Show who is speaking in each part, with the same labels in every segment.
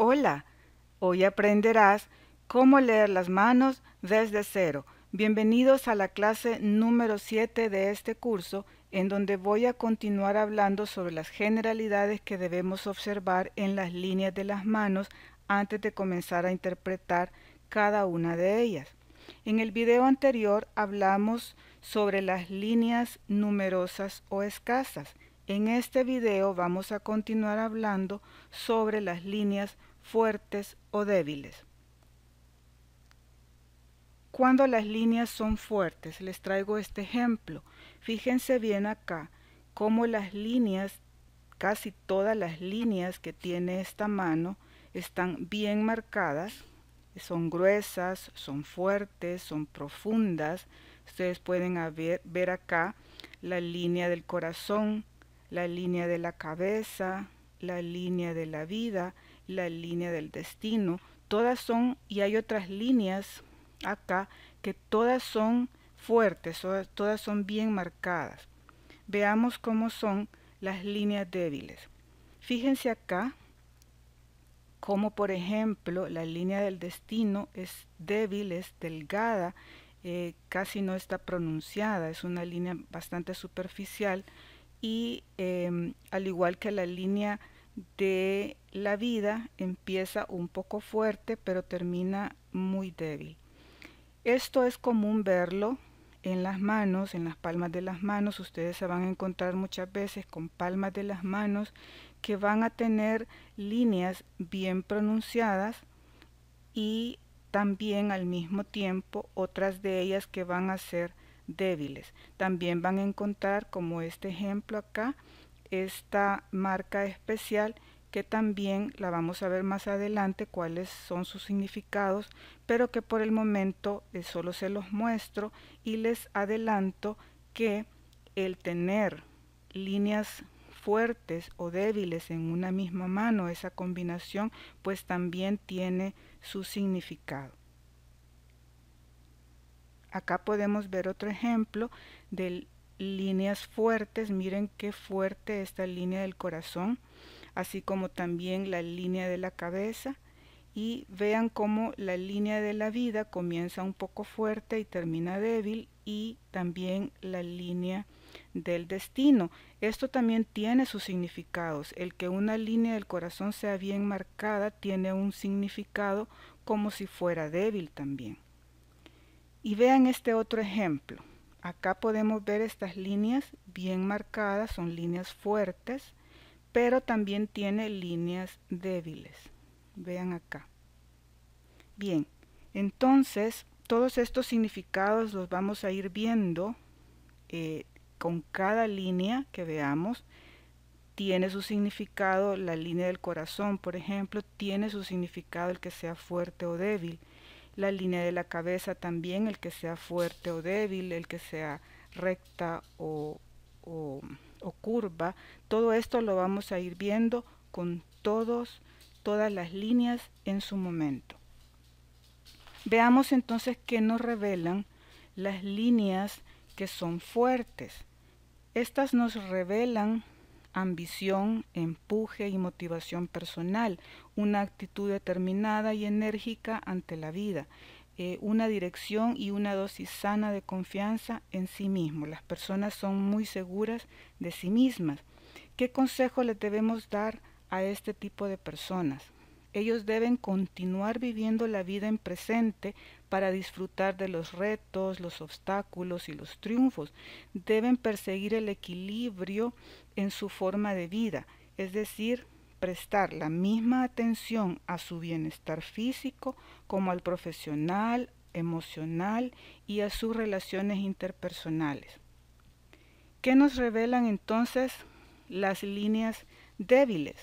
Speaker 1: Hola, hoy aprenderás cómo leer las manos desde cero. Bienvenidos a la clase número 7 de este curso en donde voy a continuar hablando sobre las generalidades que debemos observar en las líneas de las manos antes de comenzar a interpretar cada una de ellas. En el video anterior hablamos sobre las líneas numerosas o escasas en este video vamos a continuar hablando sobre las líneas fuertes o débiles. Cuando las líneas son fuertes, les traigo este ejemplo. Fíjense bien acá cómo las líneas, casi todas las líneas que tiene esta mano están bien marcadas, son gruesas, son fuertes, son profundas. Ustedes pueden ver acá la línea del corazón, la línea de la cabeza, la línea de la vida, la línea del destino. Todas son, y hay otras líneas acá que todas son fuertes, todas son bien marcadas. Veamos cómo son las líneas débiles. Fíjense acá como por ejemplo la línea del destino es débil, es delgada, eh, casi no está pronunciada, es una línea bastante superficial y em, al igual que la línea de la vida empieza un poco fuerte pero termina muy débil. Esto es común verlo en las manos, en las palmas de las manos. Ustedes se van a encontrar muchas veces con palmas de las manos que van a tener líneas bien pronunciadas y también al mismo tiempo otras de ellas que van a ser débiles. También van a encontrar, como este ejemplo acá, esta marca especial que también la vamos a ver más adelante cuáles son sus significados, pero que por el momento eh, solo se los muestro y les adelanto que el tener líneas fuertes o débiles en una misma mano, esa combinación, pues también tiene su significado. Acá podemos ver otro ejemplo de líneas fuertes. Miren qué fuerte esta línea del corazón, así como también la línea de la cabeza. Y vean cómo la línea de la vida comienza un poco fuerte y termina débil y también la línea del destino. Esto también tiene sus significados. El que una línea del corazón sea bien marcada tiene un significado como si fuera débil también. Y vean este otro ejemplo. Acá podemos ver estas líneas bien marcadas, son líneas fuertes, pero también tiene líneas débiles. Vean acá. Bien, entonces todos estos significados los vamos a ir viendo eh, con cada línea que veamos. Tiene su significado la línea del corazón, por ejemplo, tiene su significado el que sea fuerte o débil la línea de la cabeza también, el que sea fuerte o débil, el que sea recta o, curva. Todo esto lo vamos a ir viendo con todos, todas las líneas en su momento. Veamos entonces qué nos revelan las líneas que son fuertes. Estas nos revelan ambición, empuje y motivación personal, una actitud determinada y enérgica ante la vida, eh, una dirección y una dosis sana de confianza en sí mismo. Las personas son muy seguras de sí mismas. ¿Qué consejo le debemos dar a este tipo de personas? ellos deben continuar viviendo la vida en presente para disfrutar de los retos, los obstáculos y los triunfos. Deben perseguir el equilibrio en su forma de vida, es decir, prestar la misma atención a su bienestar físico como al profesional, emocional y a sus relaciones interpersonales. ¿Qué nos revelan entonces las líneas débiles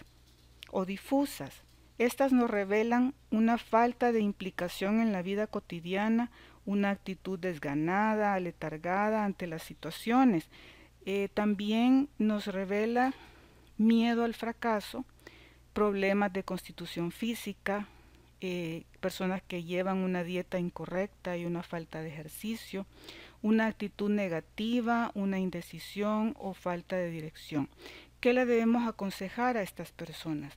Speaker 1: o difusas? Estas nos revelan una falta de implicación en la vida cotidiana, una actitud desganada, aletargada ante las situaciones. Eh, también nos revela miedo al fracaso, problemas de constitución física, eh, personas que llevan una dieta incorrecta y una falta de ejercicio, una actitud negativa, una indecisión o falta de dirección. ¿Qué le debemos aconsejar a estas personas?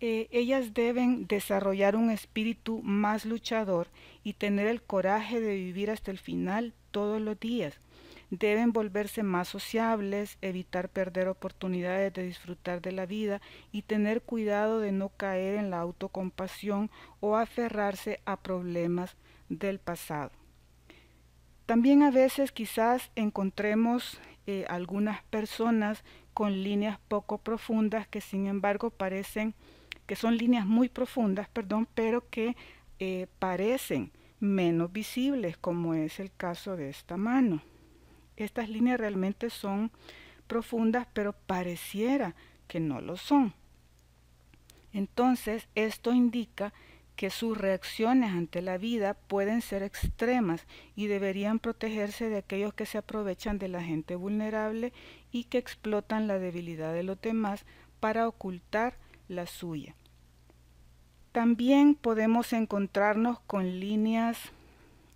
Speaker 1: Eh, ellas deben desarrollar un espíritu más luchador y tener el coraje de vivir hasta el final todos los días. Deben volverse más sociables, evitar perder oportunidades de disfrutar de la vida y tener cuidado de no caer en la autocompasión o aferrarse a problemas del pasado. También a veces quizás encontremos eh, algunas personas con líneas poco profundas que sin embargo parecen que son líneas muy profundas, perdón, pero que eh, parecen menos visibles, como es el caso de esta mano. Estas líneas realmente son profundas, pero pareciera que no lo son. Entonces, esto indica que sus reacciones ante la vida pueden ser extremas y deberían protegerse de aquellos que se aprovechan de la gente vulnerable y que explotan la debilidad de los demás para ocultar la suya. También podemos encontrarnos con líneas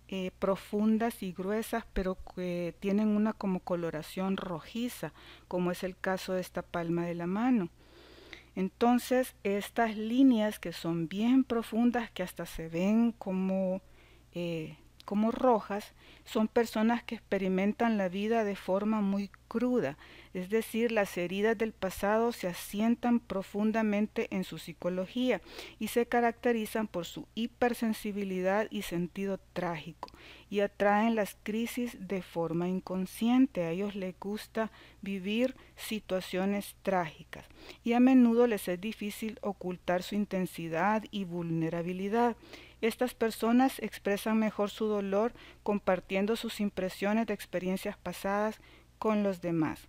Speaker 1: eh, profundas y gruesas, pero que tienen una como coloración rojiza, como es el caso de esta palma de la mano. Entonces, estas líneas que son bien profundas, que hasta se ven como eh, como Rojas son personas que experimentan la vida de forma muy cruda, es decir, las heridas del pasado se asientan profundamente en su psicología y se caracterizan por su hipersensibilidad y sentido trágico y atraen las crisis de forma inconsciente. A ellos les gusta vivir situaciones trágicas y a menudo les es difícil ocultar su intensidad y vulnerabilidad. Estas personas expresan mejor su dolor compartiendo sus impresiones de experiencias pasadas con los demás.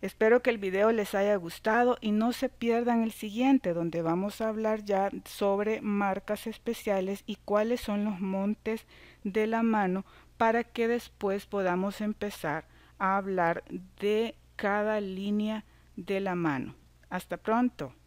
Speaker 1: Espero que el video les haya gustado y no se pierdan el siguiente donde vamos a hablar ya sobre marcas especiales y cuáles son los montes de la mano para que después podamos empezar a hablar de cada línea de la mano. Hasta pronto.